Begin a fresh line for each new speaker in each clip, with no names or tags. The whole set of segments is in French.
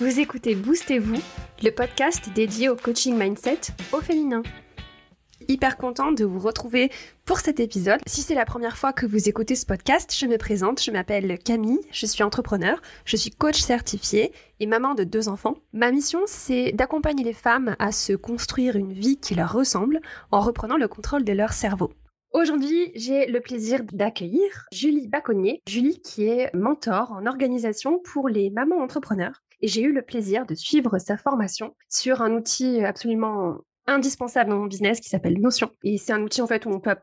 Vous écoutez Boostez-vous, le podcast dédié au coaching mindset au féminin. Hyper contente de vous retrouver pour cet épisode. Si c'est la première fois que vous écoutez ce podcast, je me présente, je m'appelle Camille, je suis entrepreneur, je suis coach certifiée et maman de deux enfants. Ma mission, c'est d'accompagner les femmes à se construire une vie qui leur ressemble en reprenant le contrôle de leur cerveau. Aujourd'hui, j'ai le plaisir d'accueillir Julie Baconnier. Julie qui est mentor en organisation pour les mamans entrepreneurs et j'ai eu le plaisir de suivre sa formation sur un outil absolument indispensable dans mon business qui s'appelle Notion. Et c'est un outil en fait où on peut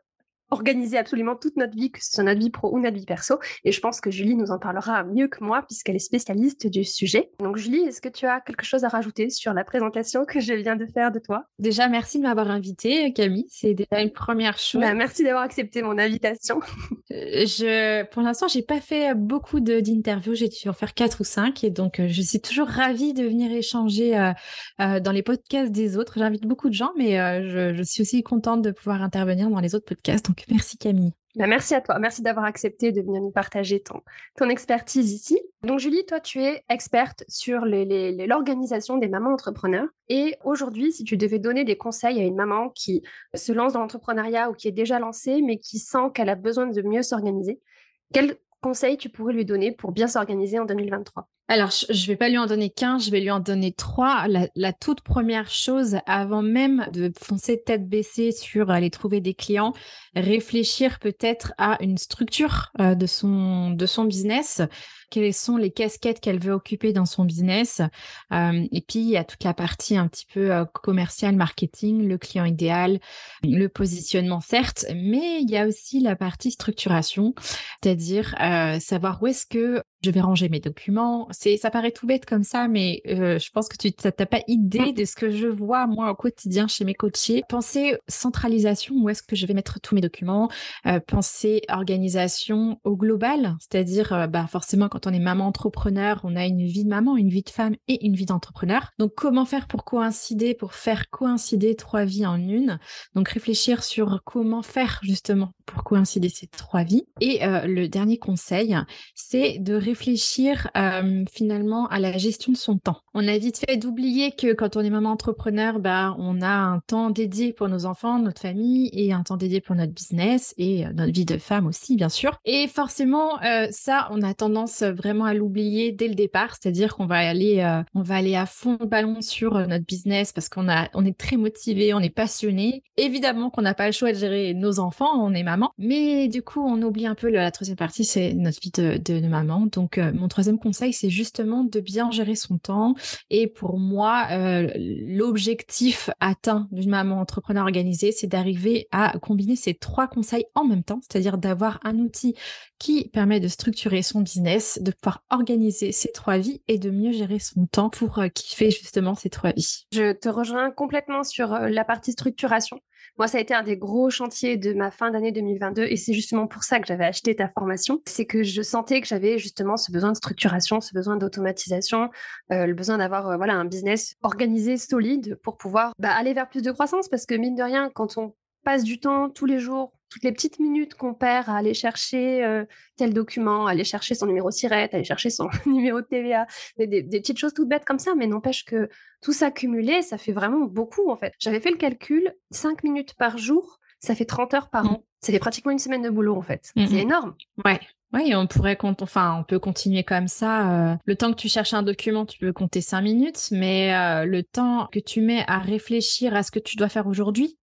organiser absolument toute notre vie, que ce soit notre vie pro ou notre vie perso. Et je pense que Julie nous en parlera mieux que moi puisqu'elle est spécialiste du sujet. Donc Julie, est-ce que tu as quelque chose à rajouter sur la présentation que je viens de faire de toi Déjà, merci de m'avoir invitée, Camille. C'est déjà une première chose. Bah, merci d'avoir accepté
mon invitation. Euh, je, pour l'instant, j'ai pas fait beaucoup d'interviews. J'ai dû en faire quatre ou cinq. Et donc, euh, je suis toujours ravie de venir échanger euh, dans les podcasts des autres. J'invite beaucoup de gens, mais je, je suis aussi contente de pouvoir intervenir dans les autres podcasts. Donc, merci Camille.
Bah, merci à toi. Merci d'avoir accepté de venir nous partager ton, ton expertise ici. Donc, Julie, toi, tu es experte sur l'organisation des mamans entrepreneurs. Et aujourd'hui, si tu devais donner des conseils à une maman qui se lance dans l'entrepreneuriat ou qui est déjà lancée, mais qui sent qu'elle a besoin de mieux s'organiser, quels conseils tu pourrais lui donner pour bien s'organiser en
2023 alors, je ne vais pas lui en donner qu'un, je vais lui en donner trois. La, toute première chose, avant même de foncer tête baissée sur aller trouver des clients, réfléchir peut-être à une structure euh, de, son, de son business quelles sont les casquettes qu'elle veut occuper dans son business. Euh, et puis, il y a toute la partie un petit peu euh, commerciale, marketing, le client idéal, le positionnement, certes, mais il y a aussi la partie structuration, c'est-à-dire savoir où est-ce que je vais ranger mes documents. C'est, ça paraît tout bête comme ça, mais euh, je pense que tu n'as pas idée de ce que je vois moi au quotidien chez mes coachés. Pensez centralisation, où est-ce que je vais mettre tous mes documents. Euh, Penser organisation au global, c'est-à-dire euh, bah forcément quand on est maman entrepreneur, on a une vie de maman, une vie de femme et une vie d'entrepreneur. Donc comment faire pour coïncider, pour faire coïncider trois vies en une. Donc réfléchir sur comment faire justement pour coïncider ces trois vies. Et euh, le dernier conseil, c'est de réfléchir euh, finalement à la gestion de son temps. On a vite fait d'oublier que quand on est maman entrepreneur, bah, on a un temps dédié pour nos enfants, notre famille et un temps dédié pour notre business et euh, notre vie de femme aussi, bien sûr. Et forcément, ça, on a tendance vraiment à l'oublier dès le départ, c'est-à-dire qu'on va aller, va aller à fond le ballon sur notre business parce qu'on on est très motivé, on est passionné. Évidemment qu'on n'a pas le choix de gérer nos enfants, on est maman mais du coup, on oublie un peu la, troisième partie, c'est notre vie de, maman. Donc, euh, mon troisième conseil, c'est justement de bien gérer son temps. Et pour moi, euh, l'objectif atteint d'une maman entrepreneur organisée, c'est d'arriver à combiner ces trois conseils en même temps, c'est-à-dire d'avoir un outil qui permet de structurer son business, de pouvoir organiser ses trois vies et de mieux gérer son temps pour euh, kiffer justement ses trois vies.
Je te rejoins complètement sur la partie structuration. Moi, ça a été un des gros chantiers de ma fin d'année 2022 et c'est justement pour ça que j'avais acheté ta formation. C'est que je sentais que j'avais justement ce besoin de structuration, ce besoin d'automatisation, euh, le besoin d'avoir euh, voilà un business organisé, solide pour pouvoir bah, aller vers plus de croissance parce que mine de rien, quand on passe du temps tous les jours toutes les petites minutes qu'on perd à aller chercher euh, tel document, aller chercher son numéro SIRET, aller chercher son numéro de TVA, des, petites choses toutes bêtes comme ça, mais n'empêche que tout s'accumuler, ça fait vraiment beaucoup en fait. J'avais fait le calcul, 5 minutes par jour, ça fait 30 heures par mmh. an. Ça fait pratiquement une
semaine de boulot en fait. Mmh, C'est mmh. énorme. Ouais. Oui, on pourrait enfin, on peut continuer comme ça. Euh, le temps que tu cherches un document, tu peux compter cinq minutes, mais euh, le temps que tu mets à réfléchir à ce que tu dois faire aujourd'hui,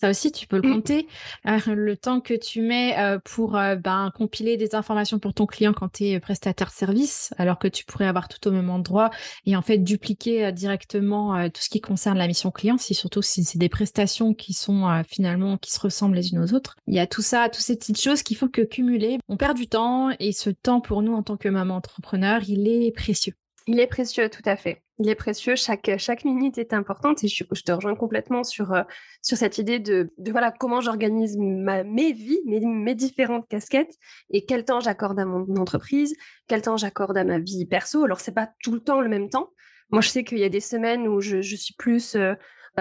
ça aussi, tu peux le mmh. compter. Euh, le temps que tu mets euh, pour euh, ben, compiler des informations pour ton client quand tu es prestataire de service, alors que tu pourrais avoir tout au même endroit et en fait dupliquer directement tout ce qui concerne la mission client, si surtout si c'est des prestations qui sont finalement qui se ressemblent les unes aux autres. Il y a tout ça, toutes ces petites choses qu'il faut que cumuler. On perd du temps et ce temps pour nous en tant que maman entrepreneur,
il est précieux. Il est précieux, tout à fait il est précieux, chaque, chaque minute est importante et je, te rejoins complètement sur, euh, sur cette idée de, voilà, comment j'organise mes vies, mes, mes, différentes casquettes et quel temps j'accorde à mon entreprise, quel temps j'accorde à ma vie perso. Alors, c'est pas tout le temps le même temps. Moi, je sais qu'il y a des semaines où je, suis plus... Euh,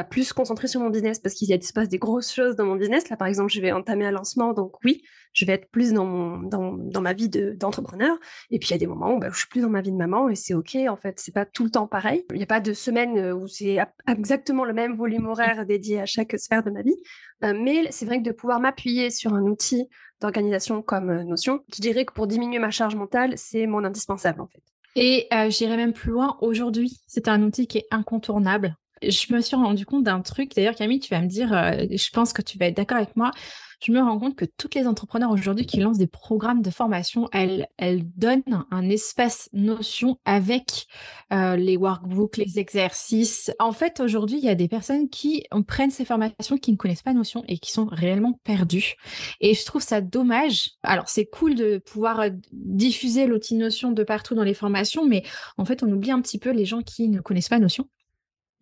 plus concentrée sur mon business parce qu'il y a des grosses choses dans mon business. Là, par exemple, je vais entamer un lancement, donc oui, je vais être plus dans, mon, dans, ma vie d'entrepreneur. et puis, il y a des moments où, je bah, je suis plus dans ma vie de maman et c'est OK, en fait, c'est pas tout le temps pareil. Il n'y a pas de semaine euh, où c'est exactement le même volume horaire dédié à chaque sphère de ma vie. Euh, mais c'est vrai que de pouvoir m'appuyer sur un outil d'organisation comme euh, Notion, je dirais que pour diminuer ma charge mentale, c'est mon indispensable, en fait.
Et j'irais j'irai même plus loin, aujourd'hui, c'est un outil qui est incontournable je me suis rendu compte d'un truc. D'ailleurs, Camille, tu vas me dire, euh, je pense que tu vas être d'accord avec moi. Je me rends compte que toutes les entrepreneurs aujourd'hui qui lancent des programmes de formation, elles, elles donnent un espace notion avec euh, les workbooks, les exercices. En fait, aujourd'hui, il y a des personnes qui prennent ces formations qui ne connaissent pas notion et qui sont réellement perdues. Et je trouve ça dommage. Alors, c'est cool de pouvoir euh, diffuser l'outil notion de partout dans les formations, mais en fait, on oublie un petit peu les gens qui ne connaissent pas notion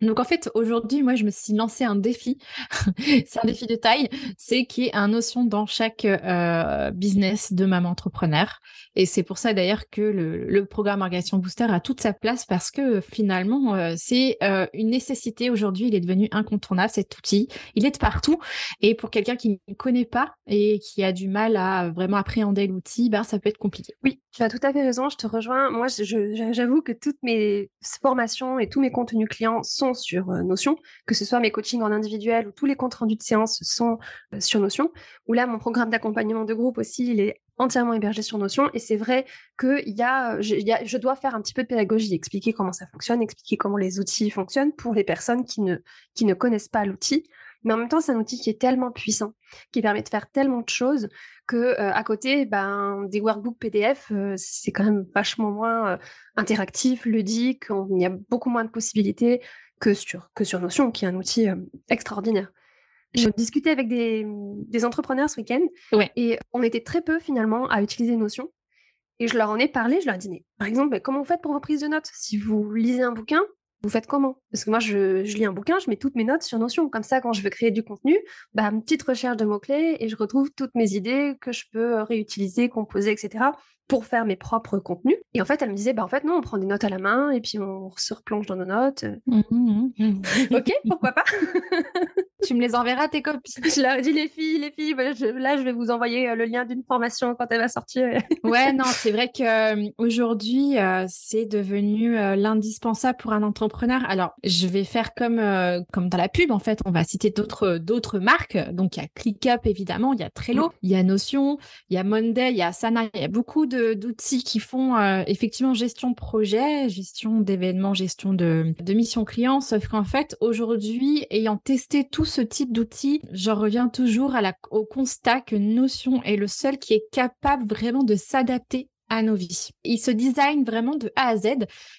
donc en fait, aujourd'hui, moi, je me suis lancé un défi. c'est un défi de taille. C'est qu'il y ait un notion dans chaque euh, business de maman entrepreneur. Et c'est pour ça d'ailleurs que le, programme Organisation Booster a toute sa place parce que finalement, euh, c'est euh, une nécessité. Aujourd'hui, il est devenu incontournable cet outil. Il est de partout. Et pour quelqu'un qui ne connaît pas et qui a du mal à vraiment appréhender l'outil, ben, ça peut être compliqué. Oui,
tu as tout à fait raison. Je te rejoins. Moi, j'avoue que toutes mes formations et tous mes contenus clients sont sur euh, Notion, que ce soit mes coachings en individuel ou tous les comptes rendus de séance sont euh, sur Notion, ou là, mon programme d'accompagnement de groupe aussi, il est entièrement hébergé sur Notion. Et c'est vrai que y euh, je, y a, je dois faire un petit peu de pédagogie, expliquer comment ça fonctionne, expliquer comment les outils fonctionnent pour les personnes qui ne, qui ne connaissent pas l'outil. Mais en même temps, c'est un outil qui est tellement puissant, qui permet de faire tellement de choses que à côté, ben, des workbooks PDF, c'est quand même vachement moins interactif, ludique. il y a beaucoup moins de possibilités que sur, que sur Notion, qui est un outil euh, extraordinaire. Je mm. discutais avec des, des entrepreneurs ce week-end et on était très peu finalement à utiliser Notion. Et je leur en ai parlé, je leur ai dit, par exemple, comment vous faites pour vos prises de notes Si vous lisez un bouquin, vous faites comment Parce que moi, je, je, lis un bouquin, je mets toutes mes notes sur Notion. Comme ça, quand je veux créer du contenu, bah, petite recherche de mots-clés et je retrouve toutes mes idées que je peux euh, réutiliser, composer, etc pour faire mes propres contenus. Et en fait, elle me disait, bah en fait, non, on prend des notes à la main et puis on se replonge dans nos notes.
Mmh, mmh, mmh. ok, pourquoi pas
Tu me les enverras, tes copies. Je leur ai dit, les filles, les filles, bah, là, je vais vous envoyer euh, le lien d'une formation quand elle va sortir. ouais, non, c'est
vrai qu'aujourd'hui, aujourd'hui euh, c'est devenu euh, l'indispensable pour un entrepreneur. Alors, je vais faire comme, comme dans la pub, en fait, on va citer d'autres, d'autres marques. Donc, il y a ClickUp, évidemment, il y a Trello, il y a Notion, il y a Monday, il y a Sana, il y a beaucoup de d'outils qui font euh, effectivement gestion de projet, gestion d'événements, gestion de, de missions clients, sauf qu'en fait, aujourd'hui, ayant testé tout ce type d'outils, j'en reviens toujours au constat que Notion est le seul qui est capable vraiment de s'adapter à nos vies. Il se design vraiment de A à Z.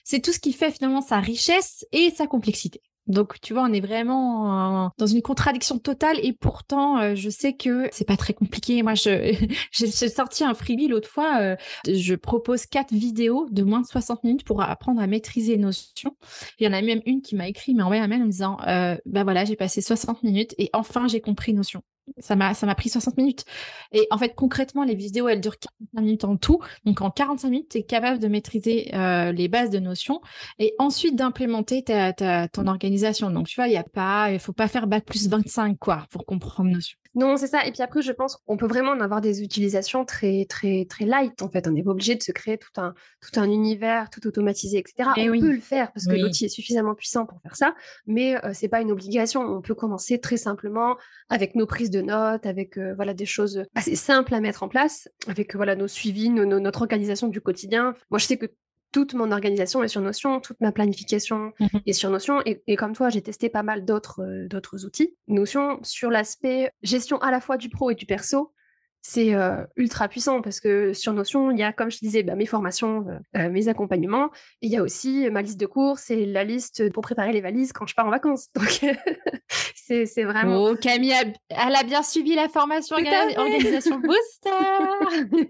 C'est tout ce qui fait finalement sa richesse et sa complexité. Donc, tu vois, on est vraiment dans une contradiction totale. Et pourtant, euh, je sais que c'est pas très compliqué. Moi, je j'ai sorti un freebie l'autre fois. Euh, je propose quatre vidéos de moins de 60 minutes pour apprendre à maîtriser notion. notions. Il y en a même une qui m'a écrit, mais envoyé un mail en me disant, euh, bah voilà, j'ai passé 60 minutes et enfin j'ai compris notion ça m'a pris 60 minutes. Et en fait, concrètement, les vidéos, elles durent 45 minutes en tout. Donc en 45 minutes, tu es capable de maîtriser euh, les bases de notions et ensuite d'implémenter ta, ton organisation. Donc tu vois, il y a pas il faut pas faire bac plus 25 quoi pour comprendre notion.
Non, c'est ça. Et puis après, je pense qu'on peut vraiment en avoir des utilisations très, très, très light, en fait. On n'est pas obligé de se créer tout un, tout un univers, tout automatisé, etc. Et eh on peut le faire parce que l'outil est suffisamment puissant pour faire ça, mais euh, ce n'est pas une obligation. On peut commencer très simplement avec nos prises de notes, avec euh, voilà, des choses assez simples à mettre en place, avec voilà, nos suivis, notre organisation du quotidien. Moi, je sais que toute mon organisation est sur Notion, toute ma planification mhm. est sur Notion. Et, comme toi, j'ai testé pas mal d'autres euh, d'autres outils. Notion sur l'aspect gestion à la fois du pro et du perso c'est euh, ultra puissant parce que sur Notion, il y a, comme je disais, bah, mes formations, euh, euh, mes accompagnements, il y a aussi ma liste de courses et la liste pour préparer les valises quand je pars en vacances. Donc,
c'est, vraiment. Oh, Camille, elle a bien suivi la formation Organisation Booster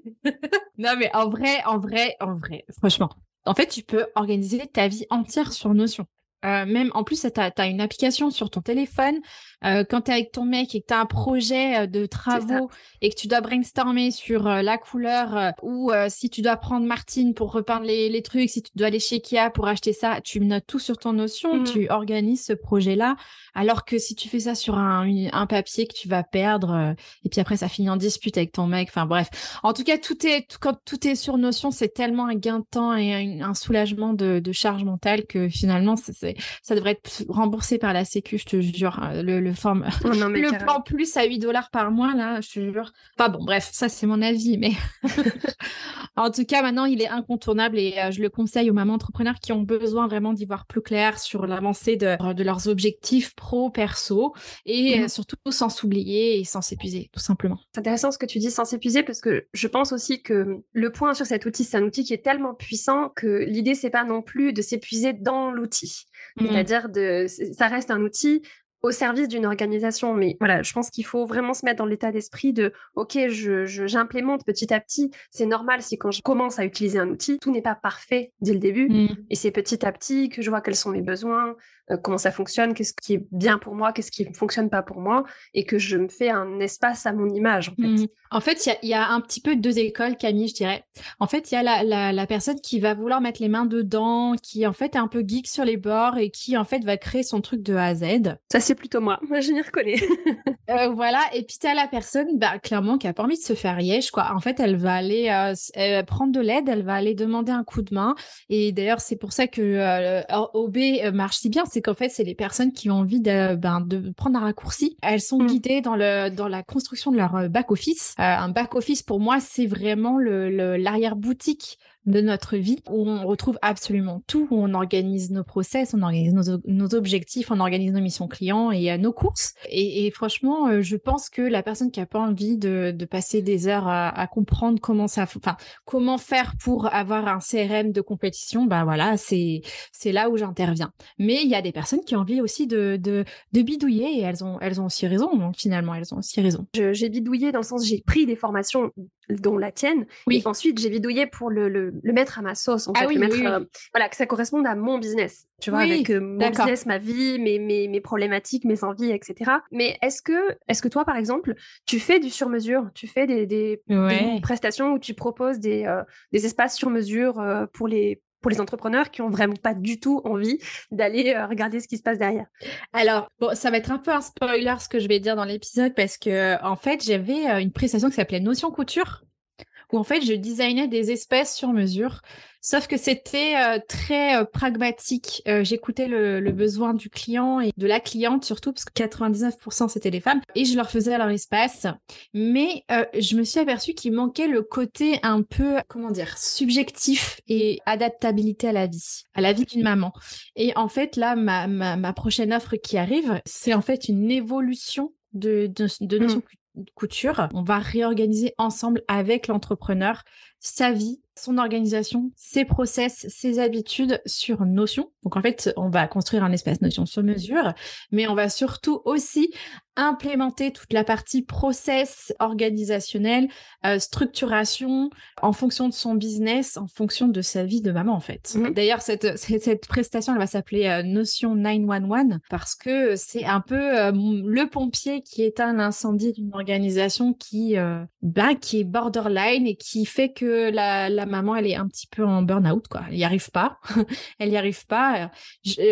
Non, mais en vrai, en vrai, en vrai, franchement. En fait, tu peux organiser ta vie entière sur Notion. Euh, même en plus, tu as, une application sur ton téléphone. Euh, quand tu es avec ton mec et que tu as un projet euh, de travaux et que tu dois brainstormer sur euh, la couleur ou si tu dois prendre Martine pour repeindre les, les, trucs, si tu dois aller chez Kia pour acheter ça, tu notes tout sur ton notion, mmh. tu organises ce projet-là. Alors que si tu fais ça sur un, un papier que tu vas perdre et puis après ça finit en dispute avec ton mec, enfin bref. En tout cas, tout est, tout, quand tout est sur notion, c'est tellement un gain de temps et un, soulagement de, de charge mentale que finalement, c'est ça devrait être remboursé par la Sécu, je te jure. Hein, le, oh, plan plus à 8 dollars par mois, là, je te jure. Enfin bon, bref, ça c'est mon avis, mais en tout cas, maintenant, il est incontournable et euh, je le conseille aux mamans entrepreneurs qui ont besoin vraiment d'y voir plus clair sur l'avancée de, leurs objectifs pro, perso et euh, mhm. surtout sans s'oublier et sans s'épuiser, tout simplement. C'est intéressant ce que tu dis, sans
s'épuiser, parce que je pense aussi que le point sur cet outil, c'est un outil qui est tellement puissant que l'idée, c'est pas non plus de s'épuiser dans l'outil. Mmh. C'est-à-dire de, ça reste un outil au service d'une organisation. Mais voilà, je pense qu'il faut vraiment se mettre dans l'état d'esprit de OK, je, j'implémente petit à petit. C'est normal si quand je commence à utiliser un outil, tout n'est pas parfait dès le début. Mmh. Et c'est petit à petit que je vois quels sont mes besoins, euh, comment ça fonctionne, qu'est-ce qui est bien pour moi, qu'est-ce qui ne fonctionne pas pour moi, et que je me fais un espace à mon image. En fait,
mmh. il y, a un petit peu deux écoles, Camille, je dirais. En fait, il y a la, personne qui va vouloir mettre les mains dedans, qui en fait est un peu geek sur les bords et qui en fait va créer son truc de A à Z. Ça, c'est plutôt moi. Moi, je m'y reconnais. Euh, voilà. Et puis, tu as la personne, bah, clairement, qui a pas envie de se faire je crois En fait, elle va aller euh, prendre de l'aide, elle va aller demander un coup de main. Et d'ailleurs, c'est pour ça que OB marche si bien c'est qu'en fait, c'est les personnes qui ont envie de, ben, de prendre un raccourci. Elles sont mm. guidées dans, le, dans la construction de leur euh, back-office. Euh, un back-office, pour moi, c'est vraiment l'arrière-boutique de notre vie où on retrouve absolument tout, où on organise nos process, on organise nos, objectifs, on organise nos missions clients et nos courses. Et, franchement, euh, je pense que la personne qui a pas envie de, passer des heures à, comprendre comment ça, comment faire pour avoir un CRM de compétition, ben voilà, c'est c'est là où j'interviens. Mais il y a des personnes qui ont envie aussi de, de, bidouiller et elles ont elles ont aussi raison. Hein, finalement, elles ont aussi raison.
J'ai bidouillé dans le sens j'ai pris des formations dont la tienne. Oui. Et ensuite, j'ai bidouillé pour le, le, mettre à ma sauce, en ah fait, oui, mettre, oui, euh, voilà, que ça corresponde à mon business, tu vois, avec euh, mon business, ma vie, mes, mes, problématiques, mes envies, etc. Mais est-ce que, est que toi, par exemple, tu fais du sur-mesure Tu fais des, des, prestations où tu proposes des, euh, des espaces sur-mesure pour les pour les
entrepreneurs qui ont vraiment pas du tout envie d'aller euh, regarder ce qui se passe derrière. Alors, bon, ça va être un peu un spoiler ce que je vais dire dans l'épisode parce que en fait, j'avais euh, une prestation qui s'appelait Notion Couture où en fait je designais des espèces sur mesure. Sauf que c'était euh, très euh, pragmatique. Euh, j'écoutais le, besoin du client et de la cliente surtout, parce que 99% c'était les femmes, et je leur faisais leur espace. Mais je me suis aperçue qu'il manquait le côté un peu, comment dire, subjectif et adaptabilité à la vie, à la vie d'une maman. Et en fait, là, ma, prochaine offre qui arrive, c'est en fait une évolution de, de, de mmh couture. On va réorganiser ensemble avec l'entrepreneur sa vie, son organisation, ses process, ses habitudes sur Notion. Donc en fait, on va construire un espace Notion sur mesure, mais on va surtout aussi implémenter toute la partie process organisationnel, euh, structuration en fonction de son business, en fonction de sa vie de maman en fait. Mmh. D'ailleurs, cette, cette, prestation, elle va s'appeler euh, Notion 911 parce que c'est un peu euh, le pompier qui éteint l'incendie d'une organisation qui, bah, qui est borderline et qui fait que la, maman, elle est un petit peu en burn-out, quoi. Elle n'y arrive pas. elle n'y arrive pas.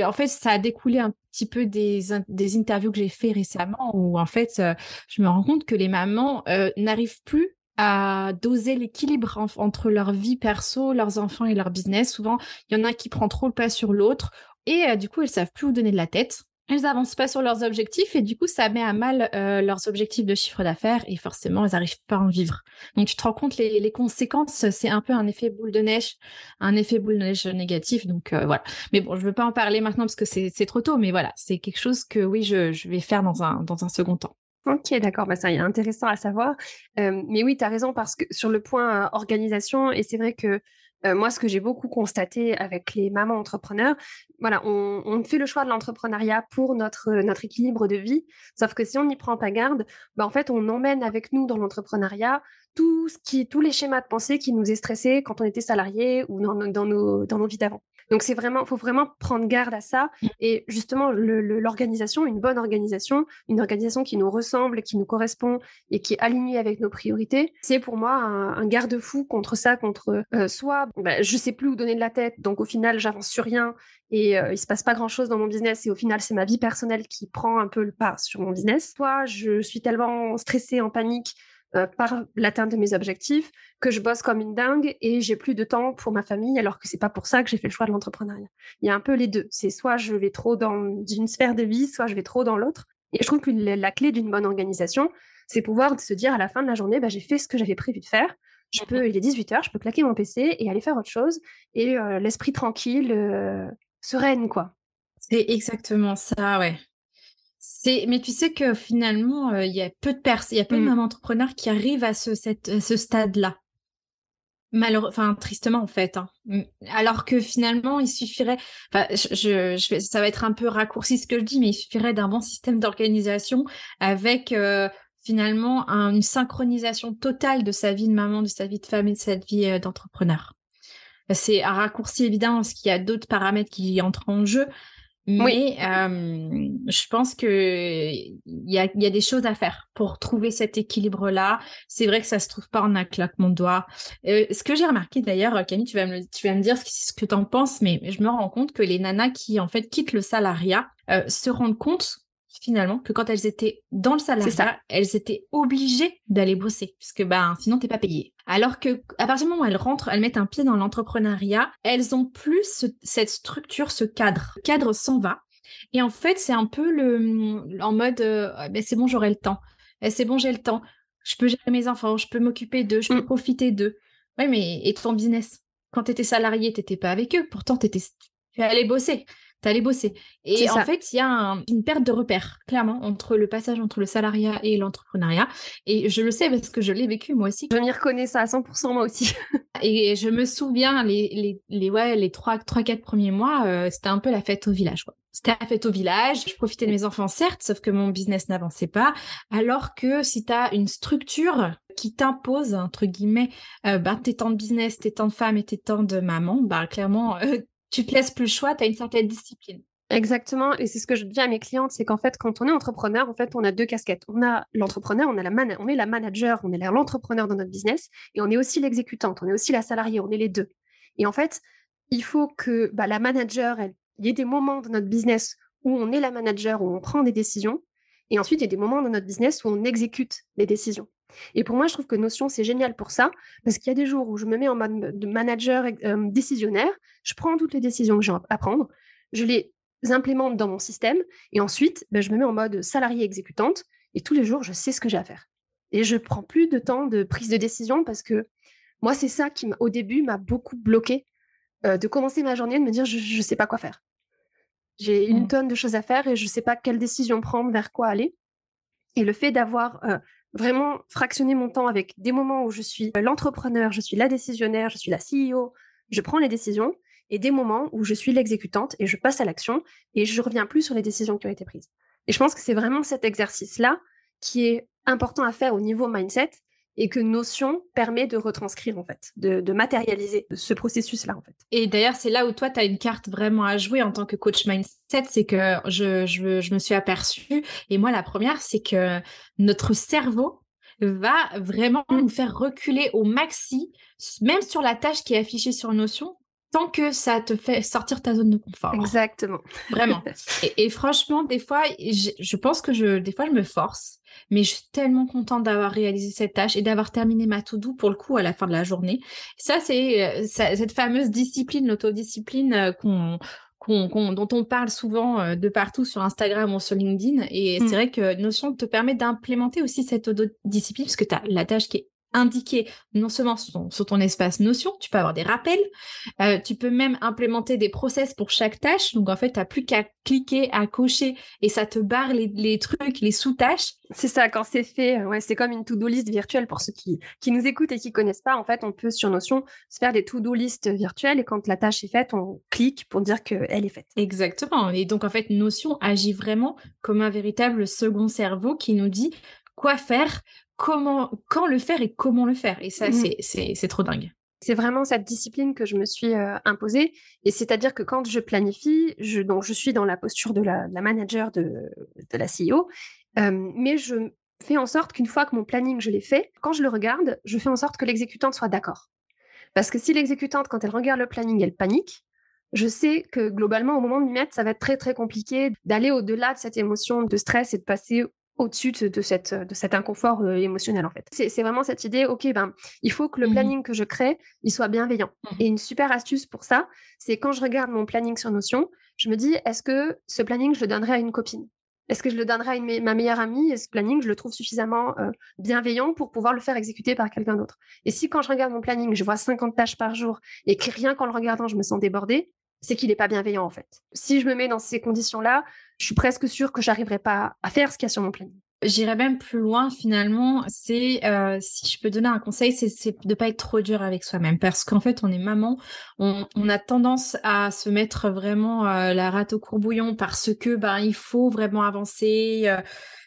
en fait, ça a découlé un petit peu des, des interviews que j'ai fait récemment où, en fait, euh, je me rends compte que les mamans euh, n'arrivent plus à doser l'équilibre entre leur vie perso, leurs enfants et leur business. Souvent, il y en a qui prend trop le pas sur l'autre. Et euh, du coup, elles savent plus où donner de la tête elles avancent pas sur leurs objectifs et du coup ça met à mal euh, leurs objectifs de chiffre d'affaires et forcément elles n'arrivent pas à en vivre. Donc tu te rends compte les, conséquences, c'est un peu un effet boule de neige, un effet boule de neige négatif. Donc euh, voilà. Mais bon, je veux pas en parler maintenant parce que c'est trop tôt, mais voilà, c'est quelque chose que oui je,
vais faire dans un dans un second temps. Ok, d'accord, bah, est intéressant à savoir. Euh, mais oui, tu as raison parce que sur le point organisation, et c'est vrai que euh, moi, ce que j'ai beaucoup constaté avec les mamans entrepreneurs, voilà, on, fait le choix de l'entrepreneuriat pour notre, notre équilibre de vie. Sauf que si on n'y prend pas garde, bah, en fait, on emmène avec nous dans l'entrepreneuriat tout ce qui, tous les schémas de pensée qui nous est stressé quand on était salarié ou dans, nos, dans nos vies d'avant. Donc c'est vraiment, faut vraiment prendre garde à ça. Mm. Et justement, l'organisation, une bonne organisation, une organisation qui nous ressemble, qui nous correspond et qui est alignée avec nos priorités, c'est pour moi un, garde-fou contre ça, contre euh, soi soit bah, je sais plus où donner de la tête, donc au final j'avance sur rien et euh, il se passe pas grand chose dans mon business et au final c'est ma vie personnelle qui prend un peu le pas sur mon business. Soit je suis tellement stressée, en panique euh, par l'atteinte de mes objectifs, que je bosse comme une dingue et j'ai plus de temps pour ma famille, alors que c'est pas pour ça que j'ai fait le choix de l'entrepreneuriat. Il y a un peu les deux. C'est soit je vais trop dans une sphère de vie, soit je vais trop dans l'autre. Et je trouve que la, clé d'une bonne organisation, c'est pouvoir se dire à la fin de la journée, bah, j'ai fait ce que j'avais prévu de faire. Je mmh peux, il est 18h, je peux claquer mon PC et aller faire autre chose. Et euh, l'esprit
tranquille, euh, sereine, quoi. C'est exactement ça, ouais mais tu sais que finalement, euh, il y a peu de personnes, il y a peu de mm. mamans entrepreneurs qui arrivent à ce, euh, stade-là. tristement en fait. Hein. Alors que finalement, il suffirait. Enfin, je, je, ça va être un peu raccourci ce que je dis, mais il suffirait d'un bon système d'organisation avec euh, finalement une synchronisation totale de sa vie de maman, de sa vie de femme et de sa vie d'entrepreneur. C'est un raccourci évident parce qu'il y a d'autres paramètres qui entrent en jeu, oui. Euh, je pense que il y a, des choses à faire pour trouver cet équilibre-là. C'est vrai que ça se trouve pas en un claquement de doigts. Euh, ce que j'ai remarqué d'ailleurs, euh, Camille, tu vas me, tu vas me dire ce que tu en penses, mais je me rends compte que les nanas qui en fait quittent le salariat se rendent compte finalement que quand elles étaient dans le salariat, elles étaient obligées d'aller bosser puisque ben sinon t'es pas payé. Alors que à partir du moment où elles rentrent, elles mettent un pied dans l'entrepreneuriat, elles ont plus cette structure, ce cadre. Le cadre s'en va. Et en fait, c'est un peu le en mode euh, eh ben c'est bon, j'aurai le temps. Eh, c'est bon, j'ai le temps. Je peux gérer mes enfants, je peux m'occuper d'eux, je peux mm. profiter d'eux. Oui, mais et ton business Quand tu étais salarié, tu n'étais pas avec eux. Pourtant, étais, tu allais bosser t'allais bosser. Et en fait, il y a une perte de repère, clairement, entre le passage entre le salariat et l'entrepreneuriat. Et je le sais parce que je l'ai vécu moi aussi. Je m'y reconnais ça à 100% moi aussi. et je me souviens, les, les, les, ouais, les 3-4 premiers mois, euh, c'était un peu la fête au village. Quoi. C'était la fête au village, je profitais de mes enfants certes, sauf que mon business n'avançait pas. Alors que si tu as une structure qui t'impose, entre guillemets, euh, ben, t'es temps de business, t'es temps de femme et t'es temps de maman, bah, clairement, euh, tu te laisses plus le choix, tu as une certaine discipline. Exactement, et c'est ce que je dis à mes clientes, c'est qu'en fait, quand on est
entrepreneur, en fait, on a deux casquettes. On a l'entrepreneur, on, a la on est la manager, on est l'entrepreneur dans notre business, et on est aussi l'exécutante, on est aussi la salariée, on est les deux. Et en fait, il faut que bah, la manager, il y ait des moments dans notre business où on est la manager, où on prend des décisions, et ensuite, il y a des moments dans notre business où on exécute les décisions. Et pour moi, je trouve que Notion, c'est génial pour ça, parce qu'il y a des jours où je me mets en mode manager euh, décisionnaire, je prends toutes les décisions que j'ai à prendre, je les implémente dans mon système, et ensuite, ben, je me mets en mode salarié exécutante, et tous les jours, je sais ce que j'ai à faire. Et je prends plus de temps de prise de décision parce que moi, c'est ça qui, au début, m'a beaucoup bloqué euh, de commencer ma journée de me dire je ne sais pas quoi faire. J'ai une mmh. tonne de choses à faire et je ne sais pas quelle décision prendre, vers quoi aller. Et le fait d'avoir euh, vraiment fractionner mon temps avec des moments où je suis l'entrepreneur, je suis la décisionnaire, je suis la CEO, je prends les décisions, et des moments où je suis l'exécutante et je passe à l'action et je reviens plus sur les décisions qui ont été prises. Et je pense que c'est vraiment cet exercice-là qui est important à faire au niveau mindset et que Notion
permet de retranscrire en fait, de, matérialiser ce processus-là en fait. Et d'ailleurs, c'est là où toi, tu as une carte vraiment à jouer en tant que coach mindset, c'est que je, je me suis aperçue, et moi la première, c'est que notre cerveau va vraiment nous faire reculer au maxi, même sur la tâche qui est affichée sur Notion, que ça te fait sortir ta zone de confort. Exactement. Vraiment. et, franchement, des fois, je, pense que je, des fois, je me force, mais je suis tellement contente d'avoir réalisé cette tâche et d'avoir terminé ma to-do pour le coup à la fin de la journée. Ça, c'est euh, cette fameuse discipline, l'autodiscipline euh, qu'on dont on parle souvent euh, de partout sur Instagram ou sur LinkedIn. Et c'est mm. vrai que Notion te permet d'implémenter aussi cette discipline, parce que tu as la tâche qui est indiquer non seulement sur ton, espace notion, tu peux avoir des rappels, euh, tu peux même implémenter des process pour chaque tâche. Donc en fait, tu n'as plus qu'à cliquer, à cocher et ça te barre les, trucs, les sous-tâches. C'est ça, quand c'est fait, euh, ouais, c'est comme une to-do list virtuelle pour ceux qui, qui nous
écoutent et qui connaissent pas. En fait, on peut sur Notion se faire des to-do list virtuelles et quand la tâche est faite, on
clique pour dire qu'elle est faite. Exactement. Et donc en fait, Notion agit vraiment comme un véritable second cerveau qui nous dit quoi faire, comment, quand le faire et comment le faire. Et ça, mmh c'est trop dingue.
C'est vraiment cette discipline que je me suis euh, imposée. Et c'est-à-dire que quand je planifie, je, donc je suis dans la posture de la, manager de, la CEO, euh, mais je fais en sorte qu'une fois que mon planning, je l'ai fait, quand je le regarde, je fais en sorte que l'exécutante soit d'accord. Parce que si l'exécutante, quand elle regarde le planning, elle panique, je sais que globalement, au moment de m'y mettre, ça va être très très compliqué d'aller au-delà de cette émotion de stress et de passer au-dessus de, cette, de cet inconfort euh, émotionnel en fait. C'est vraiment cette idée, ok, ben, il faut que le mmh. planning que je crée, il soit bienveillant. Mmh. Et une super astuce pour ça, c'est quand je regarde mon planning sur Notion, je me dis, est-ce que ce planning, je le donnerai à une copine Est-ce que je le donnerai à ma meilleure amie est ce que ce planning, je le trouve suffisamment euh, bienveillant pour pouvoir le faire exécuter par quelqu'un d'autre. Et si quand je regarde mon planning, je vois 50 tâches par jour et que rien qu'en le regardant, je me sens débordée, c'est qu'il n'est pas bienveillant en fait. Si je me mets dans ces conditions-là, je suis presque sûre que j'arriverai pas à
faire ce qu'il y a sur mon planning. J'irais même plus loin finalement, c'est euh, si je peux donner un conseil, c'est de ne pas être trop dur avec soi-même parce qu'en fait on est maman, on, a tendance à se mettre vraiment euh, la rate au courbouillon parce que ben il faut vraiment avancer. Euh,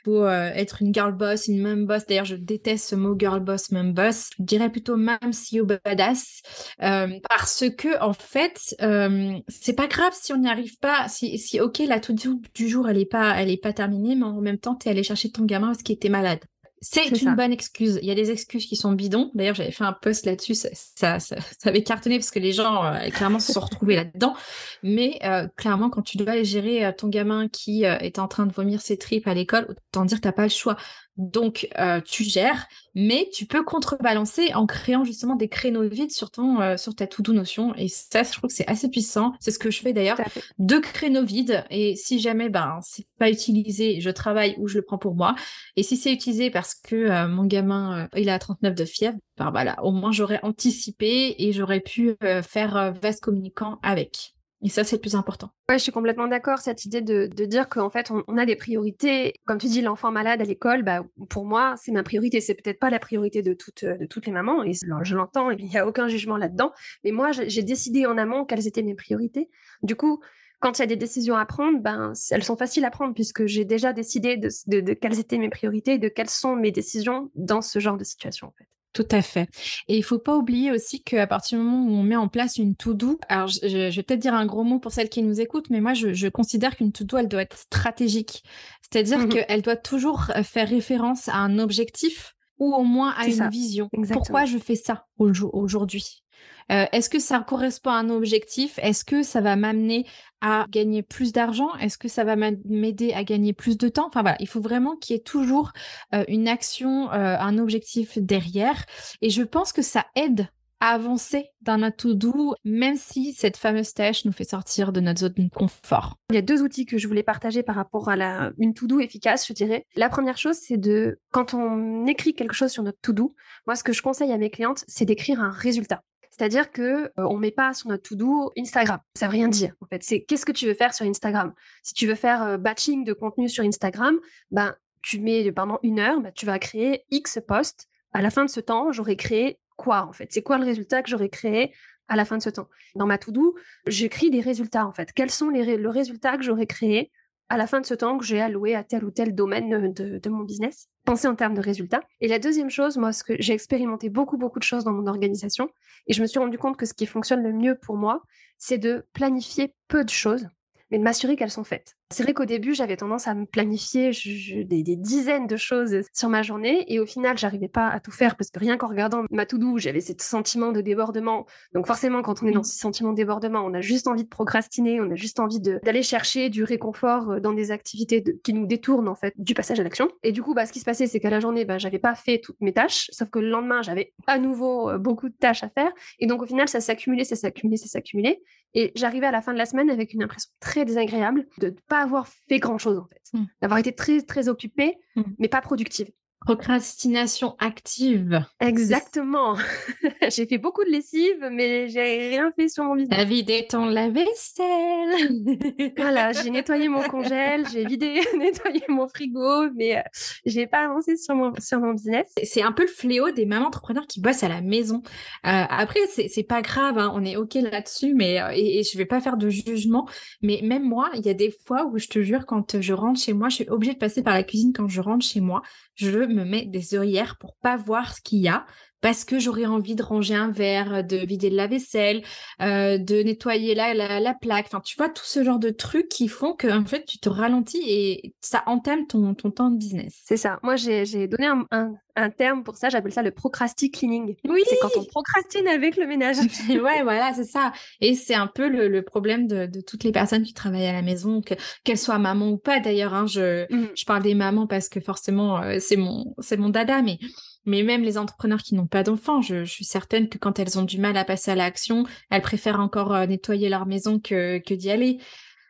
pour euh, être une girl boss, une mom boss. D'ailleurs, je déteste ce mot girl boss, mom boss. Je dirais plutôt mom you badass euh, parce que en fait, euh, c'est pas grave si on n'y arrive pas. Si, si ok, la toute du, jour, elle est pas, elle est pas terminée, mais en même temps, es allé chercher ton gamin parce qu'il était malade. C'est une bonne excuse. Il y a des excuses qui sont bidons. D'ailleurs, j'avais fait un post là-dessus. Ça, ça, ça, avait cartonné parce que les gens, euh, clairement, se sont retrouvés là-dedans. Mais euh, clairement, quand tu dois gérer euh, ton gamin qui est en train de vomir ses tripes à l'école, autant dire que tu n'as pas le choix. Donc, euh, tu gères, mais tu peux contrebalancer en créant justement des créneaux vides sur, ton, euh, sur ta to-do notion. Et ça, je trouve que c'est assez puissant. C'est ce que je fais d'ailleurs. Deux créneaux vides. Et si jamais ben, c'est pas utilisé, je travaille ou je le prends pour moi. Et si c'est utilisé parce que euh, mon gamin, il a 39 de fièvre, ben voilà, au moins j'aurais anticipé et j'aurais pu faire vaste communicant avec. Et ça, c'est le plus important.
Oui, je suis complètement d'accord. Cette idée de, de dire qu'en fait, on, a des priorités. Comme tu dis, l'enfant malade à l'école, bah, pour moi, c'est ma priorité. C'est peut-être pas la priorité de, de toutes les mamans. Et je l'entends, il n'y a aucun jugement là-dedans. Mais moi, j'ai décidé en amont quelles étaient mes priorités. Du coup, quand il y a des décisions à prendre, ben, elles sont faciles à prendre puisque j'ai déjà décidé de, quelles étaient mes priorités et de quelles sont mes décisions dans ce genre de situation. En fait.
Tout à fait. Et il faut pas oublier aussi qu'à partir du moment où on met en place une to-do, alors je, vais peut-être dire un gros mot pour celles qui nous écoutent, mais moi je, considère qu'une to-do, elle doit être stratégique. C'est-à-dire mmh qu'elle doit toujours euh, faire référence à un objectif ou au moins à une vision. Pourquoi je fais ça aujourd'hui euh, est-ce que ça correspond à un objectif Est-ce que ça va m'amener à gagner plus d'argent Est-ce que ça va m'aider à gagner plus de temps Enfin voilà, il faut vraiment qu'il y ait toujours euh, une action, euh, un objectif derrière. Et je pense que ça aide à avancer dans notre to-do, même si cette fameuse tâche nous fait sortir de notre zone de confort. Il y a deux outils que je voulais partager par rapport à une to do efficace,
je dirais. La première chose, c'est de, quand on écrit quelque chose sur notre to do, moi, ce que je conseille à mes clientes, c'est d'écrire un résultat. C'est-à-dire que ne euh, on met pas sur notre to-do Instagram. Ça veut rien mmh. dire en fait. C'est qu'est-ce que tu veux faire sur Instagram Si tu veux faire euh, batching de contenu sur Instagram, ben tu mets pendant une heure, ben, tu vas créer X posts. À la fin de ce temps, j'aurai créé quoi en fait C'est quoi le résultat que j'aurai créé à la fin de ce temps Dans ma to-do, j'écris des résultats en fait. Quels sont les résultats le que j'aurai créé à la fin de ce temps que j'ai alloué à tel ou tel domaine de, mon business. Penser en termes de résultats. Et la deuxième chose, moi, ce que j'ai expérimenté beaucoup, beaucoup de choses dans mon organisation et je me suis rendu compte que ce qui fonctionne le mieux pour moi, c'est de planifier peu de choses mais de m'assurer qu'elles sont faites. C'est vrai qu'au début, j'avais tendance à me planifier des, dizaines de choses sur ma journée et au final, j'arrivais pas à tout faire parce que rien qu'en regardant ma to-do, j'avais ce sentiment de débordement. Donc forcément, quand on est mmh. dans ce sentiment de débordement, on a juste envie de procrastiner, on a juste envie d'aller chercher du réconfort euh, dans des activités qui nous détournent en fait du passage à l'action. Et du coup, bah, ce qui se passait, c'est qu'à la journée, bah, j'avais pas fait toutes mes tâches, sauf que le lendemain, j'avais à nouveau euh, beaucoup de tâches à faire. Et donc au final, ça s'accumulait, ça s'accumulait, ça s'accumulait. Et j'arrivais à la fin de la semaine avec une impression très désagréable de ne pas avoir fait grand-chose, en fait. Hmm. D'avoir été très, très occupée, hmm. mais pas productive. Procrastination active. Exactement. j'ai fait beaucoup de lessive, mais j'ai rien fait sur mon business. T'as vidé ton lave-vaisselle. voilà, j'ai nettoyé mon congèle, j'ai vidé, nettoyé mon frigo,
mais je euh, j'ai pas avancé sur mon, sur mon business. C'est un peu le fléau des mamans entrepreneurs qui bossent à la maison. Euh, après, c'est pas grave, hein, on est OK là-dessus, mais euh, et, je vais pas faire de jugement. Mais même moi, il y a des fois où je te jure, quand je rentre chez moi, je suis obligée de passer par la cuisine quand je rentre chez moi. Je me met des œillères pour pas voir ce qu'il y a parce que j'aurais envie de ranger un verre, de vider de la vaisselle, euh, de nettoyer la, la, plaque. Enfin, tu vois, tout ce genre de trucs qui font que en fait, tu te ralentis et ça entame ton,
temps de business. C'est ça. Moi, j'ai donné un, terme pour ça. J'appelle ça le procrasti cleaning.
Oui. C'est quand on procrastine avec le ménage. ouais, voilà, c'est ça. Et c'est un peu le, problème de, toutes les personnes qui travaillent à la maison, qu'elles soient mamans ou pas. D'ailleurs, hein, mmh. je, parle des mamans parce que forcément, euh, c'est mon, mon dada, mais mais même les entrepreneurs qui n'ont pas d'enfants, je, suis certaine que quand elles ont du mal à passer à l'action, elles préfèrent encore euh, nettoyer leur maison que, que d'y aller.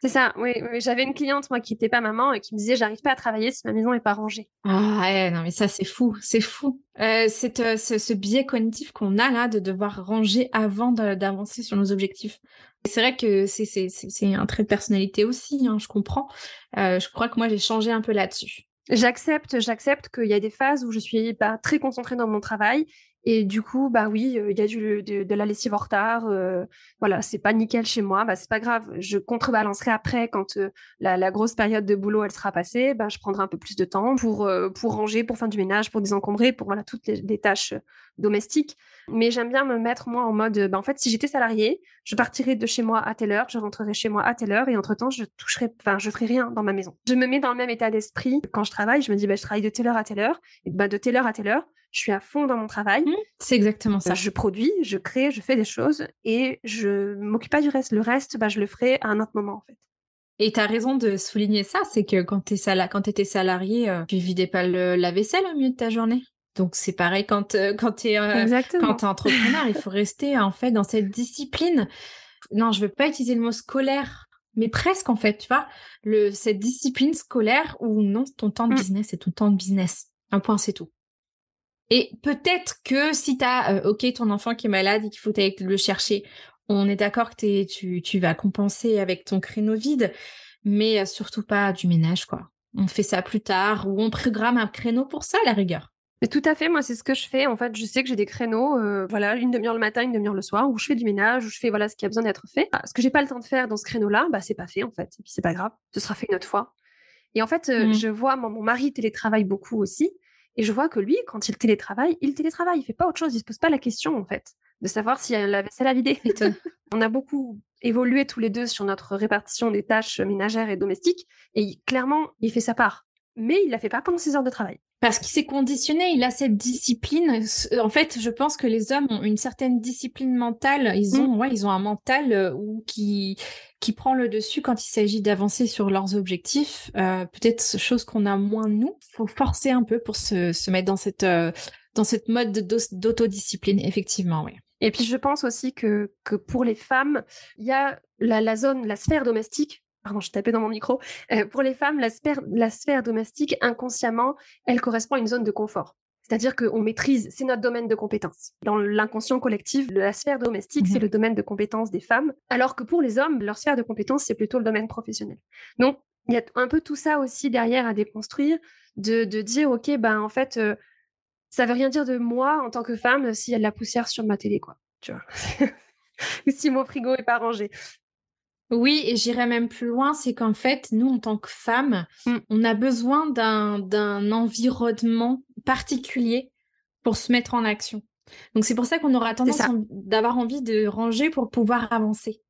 C'est ça, oui. J'avais une cliente, moi, qui n'était pas maman et qui me disait J'arrive pas à travailler si ma maison n'est pas rangée. Ah, non, mais ça, c'est fou, c'est fou. Euh, c'est euh, ce, biais cognitif qu'on a là de devoir ranger avant d'avancer sur nos objectifs. C'est vrai que c'est un trait de personnalité aussi, hein, je comprends. je crois que moi, j'ai changé un peu là-dessus.
J'accepte, j'accepte qu'il y a des phases où je suis pas bah, très concentrée dans mon travail et du coup, bah oui, euh, il y a du, de, la lessive en retard. Euh, voilà, c'est pas nickel chez moi. Bah, c'est pas grave. Je contrebalancerai après quand euh, la, grosse période de boulot elle sera passée. Bah, je prendrai un peu plus de temps pour, pour ranger, pour faire du ménage, pour désencombrer, pour voilà toutes les tâches domestique. Mais j'aime bien me mettre, moi, en mode, bah, en fait, si j'étais salarié, je partirais de chez moi à telle heure, je rentrerais chez moi à telle heure, et entre-temps, je toucherais, enfin, je ferai rien dans ma maison. Je me mets dans le même état d'esprit. Quand je travaille, je me dis, bah, je travaille de telle heure à telle heure, et bah, de telle heure à telle heure, je suis à fond dans mon travail. Mmh, c'est exactement ça. Je produis, je crée, je fais des choses,
et je m'occupe pas du reste. Le reste, bah, je le ferai à un autre moment, en fait. Et tu as raison de souligner ça, c'est que quand euh, tu étais salarié, tu vidais pas la vaisselle au milieu de ta journée donc c'est pareil quand euh, tu es euh, entrepreneur, il faut rester en fait dans cette discipline. Non, je veux pas utiliser le mot scolaire, mais presque en fait, tu vois, le cette discipline scolaire où non, ton temps de mm. business c'est ton temps de business. Un point, c'est tout. Et peut-être que si tu as euh, OK ton enfant qui est malade et qu'il faut aller le chercher, on est d'accord que tu tu vas compenser avec ton créneau vide, mais surtout pas du ménage quoi. On fait ça plus tard ou on programme un créneau pour ça la rigueur. Mais tout à fait, moi c'est ce que je fais. En fait, je sais que j'ai des créneaux,
euh, voilà, une demi-heure le matin, une demi-heure le soir, où je fais du ménage, où je fais voilà ce qui a besoin d'être fait. Ah, ce que j'ai pas le temps de faire dans ce créneau-là, bah c'est pas fait en fait. Et puis c'est pas grave, ce sera fait une autre fois. Et en fait, euh, mmh. je vois mon, mon, mari télétravaille beaucoup aussi, et je vois que lui, quand il télétravaille, il télétravaille, il fait pas autre chose, il se pose pas la question en fait de savoir si euh, la vaisselle à vider. On a beaucoup évolué tous les deux sur notre répartition des tâches ménagères et domestiques, et clairement, il fait sa part. Mais il la
fait pas pendant ses heures de travail. Parce qu'il s'est conditionné, il a cette discipline. Euh, en fait, je pense que les hommes ont une certaine discipline mentale. Ils mm. ont, ouais, ils ont un mental euh, qui, qui prend le dessus quand il s'agit d'avancer sur leurs objectifs. Euh, peut-être chose qu'on a moins nous. Faut forcer un peu pour se, se mettre dans cette, dans cette mode d'autodiscipline, effectivement, oui. Et puis je pense aussi que, que pour les femmes, il y a la, la, zone,
la sphère domestique pardon, je tapais dans mon micro. Euh, pour les femmes, la sphère, domestique, inconsciemment, elle correspond à une zone de confort. C'est-à-dire qu'on maîtrise, c'est notre domaine de compétence. Dans l'inconscient collectif, la sphère domestique, c'est mhm. le domaine de compétence des femmes, alors que pour les hommes, leur sphère de compétence, c'est plutôt le domaine professionnel. Donc, il y a un peu tout ça aussi derrière à déconstruire, de, dire, OK, ben, en fait, ça euh, ça veut rien dire de moi en tant que femme s'il y a de la
poussière sur ma télé, quoi. Tu vois. Ou si mon frigo n'est pas rangé. Oui, et j'irais même plus loin, c'est qu'en fait, nous, en tant que femmes, mm. on a besoin d'un environnement particulier pour se mettre en action. Donc c'est pour ça qu'on aura tendance d'avoir envie de ranger pour pouvoir avancer.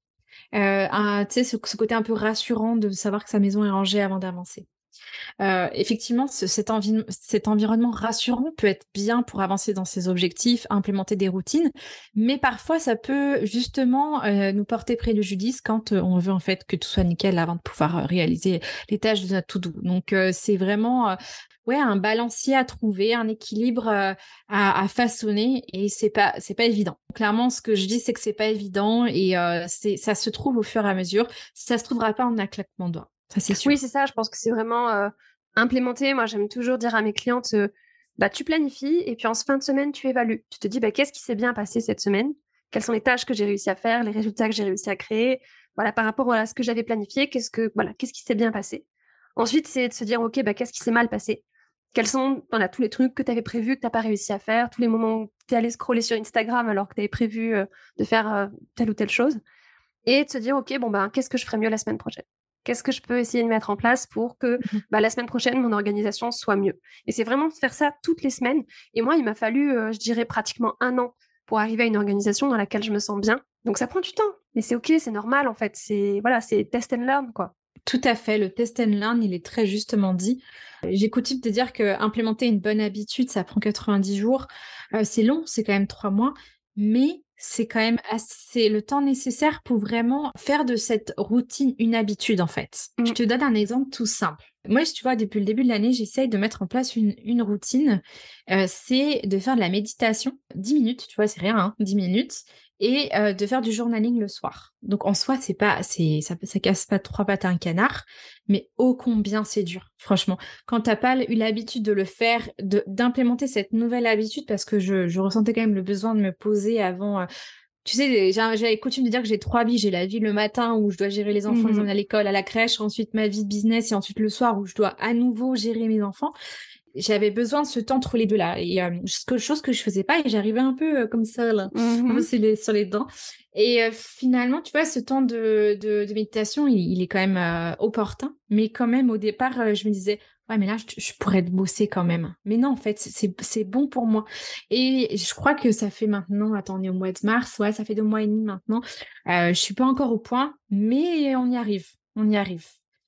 Euh, tu sais, ce, côté un peu rassurant de savoir que sa maison est rangée avant d'avancer. Euh, effectivement, cet, environnement rassurant peut être bien pour avancer dans ses objectifs, implémenter des routines, mais parfois ça peut justement euh, nous porter judice quand euh, on veut en fait que tout soit nickel avant de pouvoir réaliser les tâches de notre tout doux. Donc c'est vraiment ouais un balancier à trouver, un équilibre à, à, façonner et c'est pas c'est pas évident. Clairement, ce que je dis c'est que c'est pas évident et c'est ça se trouve au fur et à mesure. Ça se trouvera pas en un claquement de doigts.
Oui, c'est ça. Je pense que c'est vraiment euh, implémenté. Moi, j'aime toujours dire à mes clientes euh, bah, tu planifies et puis en fin de semaine, tu évalues. Tu te dis bah, qu'est-ce qui s'est bien passé cette semaine Quelles sont les tâches que j'ai réussi à faire, les résultats que j'ai réussi à créer Voilà, par rapport à ce que j'avais planifié, qu'est-ce que voilà, qu'est-ce qui s'est bien passé Ensuite, c'est de se dire ok, bah, qu'est-ce qui s'est mal passé quels sont voilà, tous les trucs que tu avais prévus, que tu n'as pas réussi à faire, tous les moments où tu es allé scroller sur Instagram alors que tu avais prévu euh, de faire telle ou telle chose, et de se dire, OK, bon, bah, qu'est-ce que je ferai mieux la semaine prochaine qu'est-ce que je peux essayer de mettre en place pour que mmh bah, la semaine prochaine, mon organisation soit mieux. Et c'est vraiment de faire ça toutes les semaines. Et moi, il m'a fallu, euh, je dirais, pratiquement un an pour arriver à une organisation dans laquelle je me sens bien. Donc ça prend du temps, mais c'est ok, c'est normal en fait. C'est voilà,
c'est test and learn quoi. Tout à fait, le test and learn, il est très justement dit. J'ai coutume de dire que implémenter une bonne habitude, ça prend 90 jours. Euh, c'est long, c'est quand même trois mois, mais c'est quand même assez le temps nécessaire pour vraiment faire de cette routine une habitude en fait. Je mmh. te donne un exemple tout simple. Moi, tu vois, depuis le début de l'année, j'essaye de mettre en place une, routine. Euh, c'est de faire de la méditation 10 minutes, tu vois, c'est rien, 10 hein, minutes, et euh, de faire du journaling le soir. Donc en soi, c'est pas, c'est, ça, ça casse pas trois pattes à un canard, mais ô combien c'est dur, franchement. Quand t'as pas eu l'habitude de le faire, d'implémenter cette nouvelle habitude, parce que je, je, ressentais quand même le besoin de me poser avant euh, tu sais, j'avais coutume de dire que j'ai trois vies. J'ai la vie le matin où je dois gérer les enfants, les mhm. emmener à l'école, à la crèche, ensuite ma vie de business et ensuite le soir où je dois à nouveau gérer mes enfants. J'avais besoin de ce temps entre les deux là. Et euh, quelque chose que je faisais pas et j'arrivais un peu euh, comme ça là, mhm. sur, les, dents. Et euh, finalement, tu vois, ce temps de, de, méditation, il, est quand même opportun. Mais quand même, au départ, je me disais, ouais, mais là, je, pourrais te bosser quand même. Mais non, en fait, c'est bon pour moi. Et je crois que ça fait maintenant, Attends, attendez, au mois de mars, ouais, ça fait deux mois et demi maintenant. Je euh, je suis pas encore au point, mais on y arrive. On y arrive.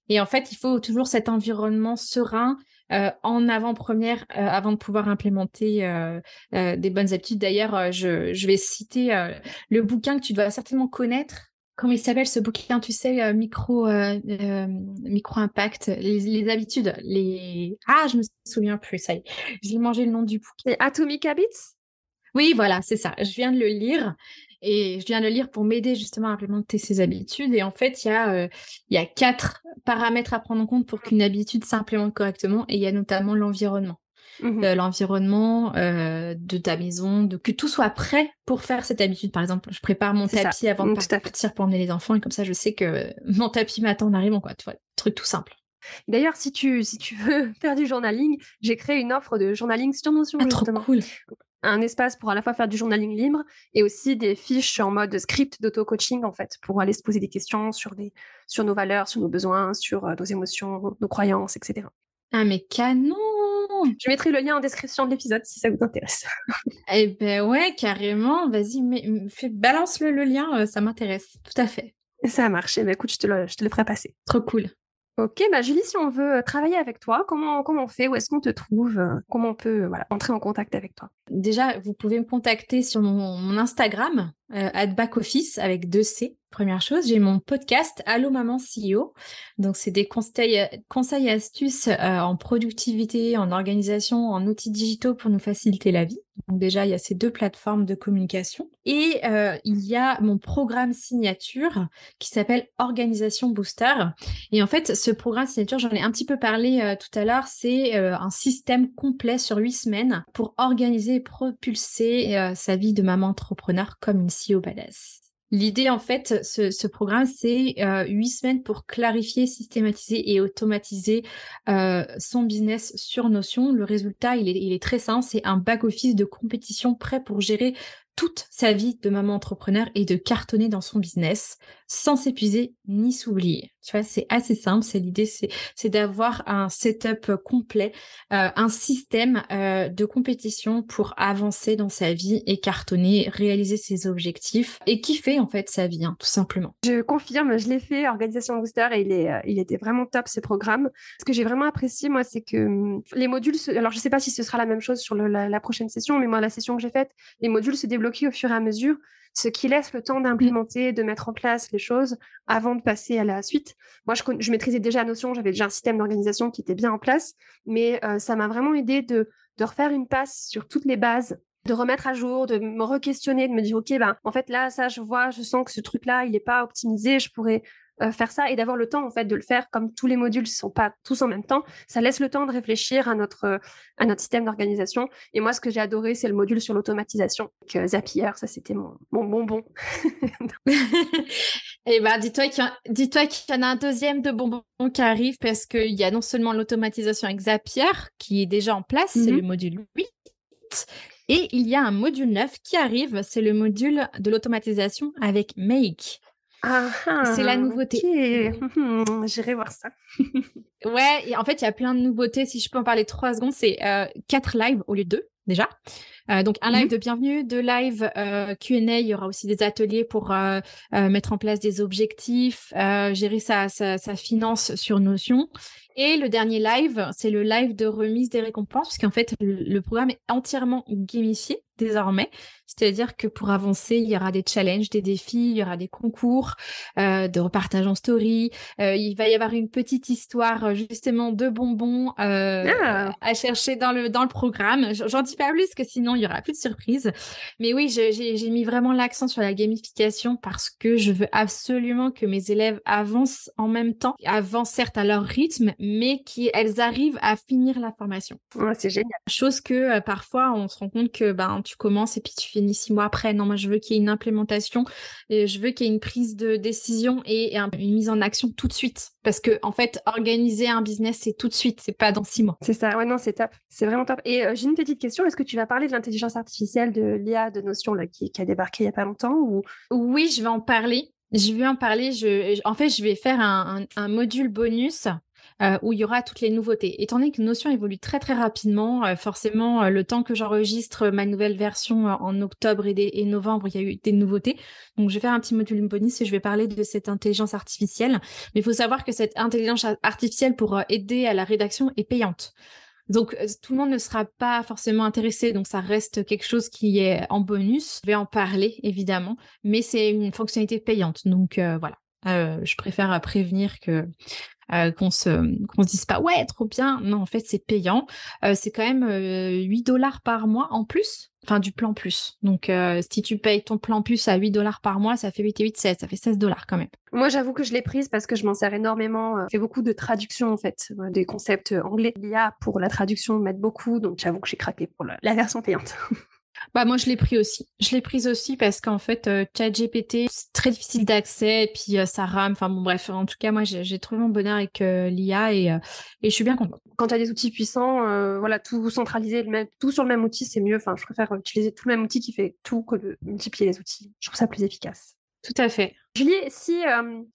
Et en fait, il faut toujours cet environnement serein, euh, en avant-première euh, avant de pouvoir implémenter des bonnes habitudes. D'ailleurs, je, je, vais citer le bouquin que tu dois certainement connaître comment il s'appelle ce bouquin, tu sais, euh, micro, euh, euh, micro impact, les, habitudes, les. Ah, je me souviens plus, ça y est. J'ai mangé le nom du bouquin. Atomic Habits Oui, voilà, c'est ça. Je viens de le lire et je viens de le lire pour m'aider justement à implémenter ces habitudes. Et en fait, il y, a, il y a quatre paramètres à prendre en compte pour qu'une habitude s'implémente correctement et il y a notamment l'environnement. Mmh. l'environnement, euh, de ta maison, de que tout soit prêt pour faire cette habitude. Par exemple, je prépare mon tapis avant de mmh, partir pour emmener les enfants et comme ça, je sais que mon tapis m'attend en arrivant, quoi. truc tout simple.
D'ailleurs, si tu, si tu veux faire du journaling, j'ai créé une offre de journaling sur Notion. Ah, trop cool un espace pour à la fois faire du journaling libre et aussi des fiches en mode script d'auto-coaching, en fait, pour aller se poser des questions sur, des, sur nos valeurs, sur nos besoins, sur euh, nos émotions, nos croyances, etc. Ah, mais canon
je mettrai le lien en description de l'épisode si ça vous intéresse. eh ben ouais, carrément. Vas-y, balance-le lien, euh, ça m'intéresse. Tout à fait.
Ça a marché. Mais eh ben, écoute, je te le, ferai passer. Trop cool.
Ok, bah Julie, si on veut euh, travailler avec toi, comment, comment on fait Où est-ce qu'on te trouve euh, Comment on peut entrer en contact avec toi Déjà, vous pouvez me contacter sur mon Instagram, euh, at Back Office avec deux C. Première chose, j'ai mon podcast Allô Maman CEO. Donc, c'est des conseils, conseils astuces euh, en productivité, en organisation, en outils digitaux pour nous faciliter la vie. Donc, déjà, il y a ces deux plateformes de communication. Et euh, il y a mon programme signature qui s'appelle Organisation Booster. Et en fait, ce programme signature, j'en ai un petit peu parlé tout à l'heure, c'est un système complet sur huit semaines pour organiser et propulser sa vie de maman entrepreneur comme une au L'idée, en fait, ce, programme, c'est euh, huit semaines pour clarifier, systématiser et automatiser euh, son business sur Notion. Le résultat, il est, il est très simple. C'est un back-office de compétition prêt pour gérer toute sa vie de maman entrepreneur et de cartonner dans son business sans s'épuiser ni s'oublier. Tu vois, c'est assez simple. C'est l'idée, c'est d'avoir un setup complet, euh, un système euh, de compétition pour avancer dans sa vie et cartonner, réaliser ses objectifs et kiffer en fait sa vie, hein, tout simplement.
Je confirme, je l'ai fait, Organisation Booster, et il, est, euh, il était vraiment top ce programme. Ce que j'ai vraiment apprécié, moi, c'est que hum, les modules, alors je sais pas si ce sera la même chose sur la, la prochaine session, mais moi, la session que j'ai faite, les modules se développent bloquer au fur et à mesure, ce qui laisse le temps d'implémenter, de mettre en place les choses avant de passer à la suite. Moi, je, maîtrisais déjà la notion, j'avais déjà un système d'organisation qui était bien en place, mais euh, ça m'a vraiment aidé de, de refaire une passe sur toutes les bases de remettre à jour, de me re-questionner, de me dire, OK, ben, en fait, là, ça, je vois, je sens que ce truc-là, il n'est pas optimisé, je pourrais euh, faire ça et d'avoir le temps en fait de le faire comme tous les modules ne sont pas tous en même temps, ça laisse le temps de réfléchir à notre, euh, à notre système d'organisation. Et moi, ce que j'ai adoré, c'est le module sur l'automatisation. avec euh, Zapier,
ça c'était mon, bonbon. et eh ben, dis-toi qu'il y, en a un deuxième de bonbon qui arrive parce qu'il y a non seulement l'automatisation avec Zapier qui est déjà en place, c'est mhm. le module 8, et il y a un module 9 qui arrive, c'est le module de l'automatisation avec Make. Ah c'est la ah, nouveauté. J'irai voir ça. ouais, en fait, il y a plein de nouveautés. Si je peux en parler trois secondes, c'est euh, quatre lives au lieu de deux, déjà. Euh, donc un live mhm. de bienvenue, deux lives euh, Q&A, il y aura aussi des ateliers pour euh, mettre en place des objectifs, gérer sa, finance sur Notion. Et le dernier live, c'est le live de remise des récompenses, parce qu'en fait, le, programme est entièrement gamifié désormais. C'est-à-dire que pour avancer, il y aura des challenges, des défis, il y aura des concours de repartage en story. il va y avoir une petite histoire, justement, de bonbons ah. à chercher dans le, dans le programme. J'en dis pas plus, que sinon, il n'y aura plus de surprises Mais oui, j'ai mis vraiment l'accent sur la gamification parce que je veux absolument que mes élèves avancent en même temps, avancent certes à leur rythme, mais qu'elles arrivent à finir la formation. c'est génial. Chose que euh, parfois, on se rend compte que ben, tu commences et puis tu finis six mois après. Non, moi, je veux qu'il y ait une implémentation, et je veux qu'il y ait une prise de décision et, une mise en action tout de suite. Parce que, en fait, organiser un business, c'est tout de suite, c'est pas dans six mois. C'est ça, ouais, non,
c'est top. C'est vraiment top. Et euh, j'ai une petite question. Est-ce que tu vas parler de intelligence artificielle, de l'IA, de Notion là, qui,
a débarqué il n'y a pas longtemps ou... Oui, je vais en parler. Je vais en parler. Je... En fait, je vais faire un, module bonus euh, où il y aura toutes les nouveautés. Étant donné que Notion évolue très très rapidement, euh, forcément, euh, le temps que j'enregistre ma nouvelle version en octobre et, et, novembre, il y a eu des nouveautés. Donc, je vais faire un petit module bonus et je vais parler de cette intelligence artificielle. Mais il faut savoir que cette intelligence artificielle pour aider à la rédaction est payante. Donc, euh, tout le monde ne sera pas forcément intéressé, donc ça reste quelque chose qui est en bonus. Je vais en parler, évidemment, mais c'est une fonctionnalité payante, donc euh, voilà. Euh, je préfère euh, prévenir que euh, qu'on se qu'on se dise pas ouais trop bien. Non, en fait c'est payant. c'est quand même 8 dollars par mois en plus. Enfin du plan plus. Donc si tu payes ton plan plus à 8 dollars par mois, ça fait 8 et 8 16, ça fait 16 dollars quand même.
Moi j'avoue que je l'ai prise parce que je m'en sers énormément. Je fais beaucoup de traductions en fait des concepts anglais. L'IA pour la traduction
m'aide beaucoup, donc j'avoue que j'ai craqué pour la version payante. Bah moi je l'ai pris aussi. Je l'ai prise aussi parce qu'en fait euh, GPT, c'est très difficile d'accès et puis euh, ça rame. Enfin bon bref, en tout cas moi j'ai, trouvé mon bonheur avec euh, l'IA et, euh, et je suis bien contente. Quand tu as des outils puissants,
voilà tout centralisé, même, tout sur le même outil c'est mieux. Enfin je préfère utiliser tout le même outil qui fait tout que de multiplier les outils. Je trouve ça plus efficace. Tout à fait. Julie, si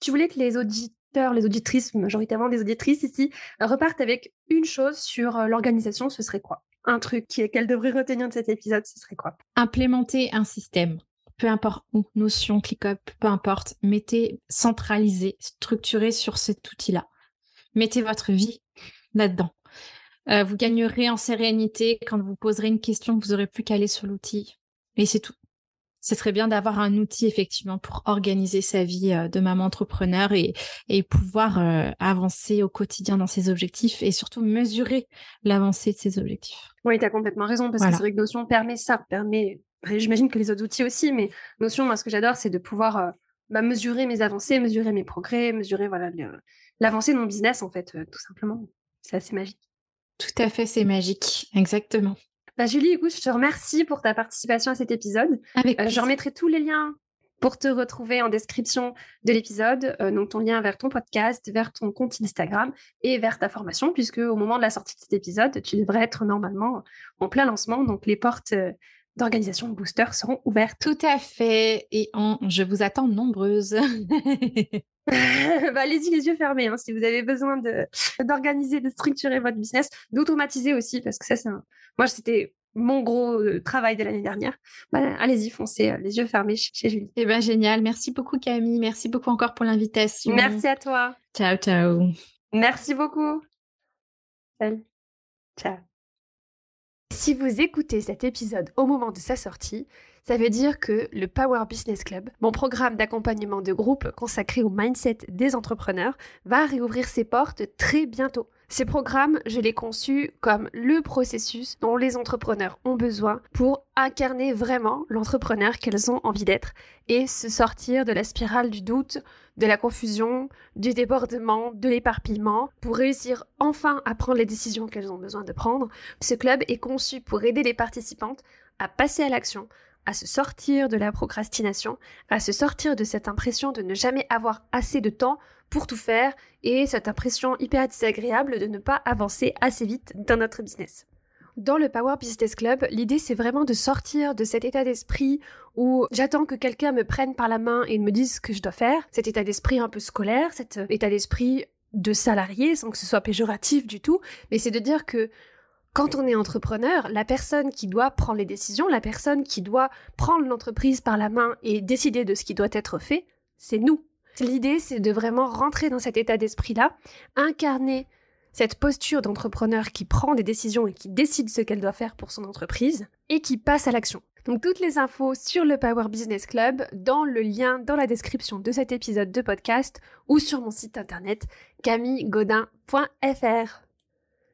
tu voulais que les auditeurs, les auditrices, majoritairement des auditrices ici, repartent avec une chose sur l'organisation, ce serait quoi un truc qu'elle devrait retenir de cet épisode, ce serait
quoi Implémenter un système peu importe où, Notion, ClickUp, peu importe, mettez centralisé, structuré sur cet outil-là. Mettez votre vie là-dedans. Euh, vous gagnerez en sérénité. Quand vous poserez une question, vous n'aurez plus qu'à aller sur l'outil. Et c'est tout ce serait bien d'avoir un outil effectivement pour organiser sa vie euh, de maman entrepreneur et, pouvoir euh, avancer au quotidien dans ses objectifs et surtout mesurer l'avancée de ses objectifs.
Oui, tu as complètement raison parce que c'est vrai que Notion permet ça, permet, j'imagine que les autres outils aussi, mais Notion, moi ce que j'adore, c'est de pouvoir euh, bah, mesurer mes avancées, mesurer mes progrès, mesurer voilà l'avancée de mon business en fait, tout simplement. C'est assez magique. Tout à fait, c'est magique, exactement. Bah, Julie, écoute, je te remercie pour ta participation à cet épisode. Euh, je remettrai tous les liens pour te retrouver en description de l'épisode, euh, donc ton lien vers ton podcast, vers ton compte Instagram et vers ta formation, puisque au moment de la sortie de cet épisode, tu devrais être normalement en plein lancement, donc les portes euh, d'organisation Booster seront ouvertes. Tout à fait, et je vous attends nombreuses. Bah, allez-y les yeux fermés hein, si vous avez besoin de, d'organiser, de structurer votre business, d'automatiser aussi, parce que ça, c'est moi, c'était mon gros euh, travail de l'année dernière. Bah, allez-y, foncez,
euh, les yeux fermés chez, Julie. Eh ben, génial. Merci beaucoup, Camille. Merci beaucoup encore pour l'invitation. Merci à toi. Ciao, ciao. Merci beaucoup. Ciao.
Si vous écoutez cet épisode au moment de sa sortie, ça veut dire que le Power Business Club, mon programme d'accompagnement de groupe consacré au mindset des entrepreneurs, va réouvrir ses portes très bientôt. Ces programmes, je les conçus comme le processus dont les entrepreneurs ont besoin pour incarner vraiment l'entrepreneur qu'elles ont envie d'être et se sortir de la spirale du doute, de la confusion, du débordement, de l'éparpillement, pour réussir enfin à prendre les décisions qu'elles ont besoin de prendre. Ce club est conçu pour aider les participantes à passer à l'action, à se sortir de la procrastination, à se sortir de cette impression de ne jamais avoir assez de temps pour tout faire et cette impression hyper désagréable de ne pas avancer assez vite dans notre business. Dans le Power Business Club, l'idée c'est vraiment de sortir de cet état d'esprit où j'attends que quelqu'un me prenne par la main et me dise ce que je dois faire, cet état d'esprit un peu scolaire, cet euh, état d'esprit de salarié sans que ce soit péjoratif du tout, mais c'est de dire que quand on est entrepreneur, la personne qui doit prendre les décisions, la personne qui doit prendre l'entreprise par la main et décider de ce qui doit être fait, c'est nous. L'idée, c'est de vraiment rentrer dans cet état d'esprit-là, incarner cette posture d'entrepreneur qui prend des décisions et qui décide ce qu'elle doit faire pour son entreprise et qui passe à l'action. Donc toutes les infos sur le Power Business Club dans le lien dans la description de cet épisode de podcast ou sur mon site internet camigaudin.fr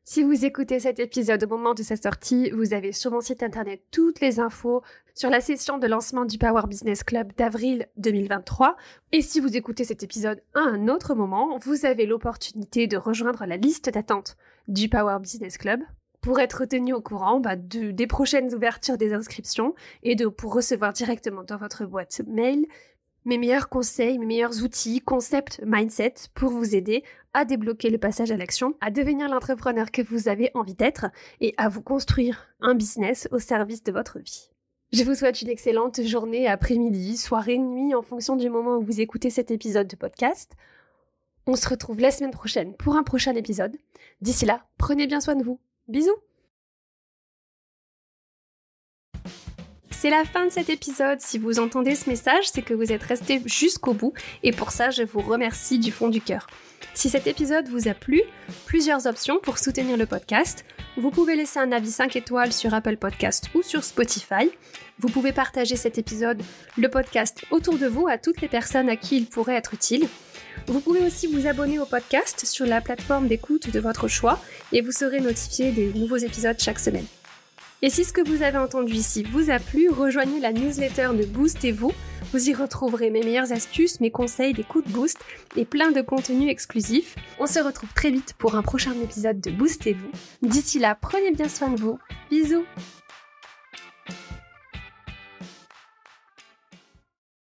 si vous écoutez cet épisode au moment de sa sortie, vous avez sur mon site internet toutes les infos sur la session de lancement du Power Business Club d'avril 2023. Et si vous écoutez cet épisode à un autre moment, vous avez l'opportunité de rejoindre la liste d'attente du Power Business Club pour être tenu au courant bah, des prochaines ouvertures des inscriptions et de, pour recevoir directement dans votre boîte mail mes meilleurs conseils, mes meilleurs outils, concepts, mindset pour vous aider à débloquer le passage à l'action, à devenir l'entrepreneur que vous avez envie d'être et à vous construire un business au service de votre vie. Je vous souhaite une excellente journée, après-midi, soirée, nuit en fonction du moment où vous écoutez cet épisode de podcast. On se retrouve la semaine prochaine pour un prochain épisode. D'ici là, prenez bien soin de vous. Bisous C'est la fin de cet épisode. Si vous entendez ce message, c'est que vous êtes resté jusqu'au bout et pour ça, je vous remercie du fond du cœur. Si cet épisode vous a plu, plusieurs options pour soutenir le podcast. Vous pouvez laisser un avis 5 étoiles sur Apple Podcast ou sur Spotify. Vous pouvez partager cet épisode, le podcast, autour de vous à toutes les personnes à qui il pourrait être utile. Vous pouvez aussi vous abonner au podcast sur la plateforme d'écoute de votre choix et vous serez notifié des nouveaux épisodes chaque semaine. Et si ce que vous avez entendu ici vous a plu, rejoignez la newsletter de boostez vous. Vous y retrouverez mes meilleures astuces, mes conseils, des coups de boost et plein de contenus exclusifs. On se retrouve très vite pour un prochain épisode de boostez vous. D'ici là, prenez
bien soin de vous. Bisous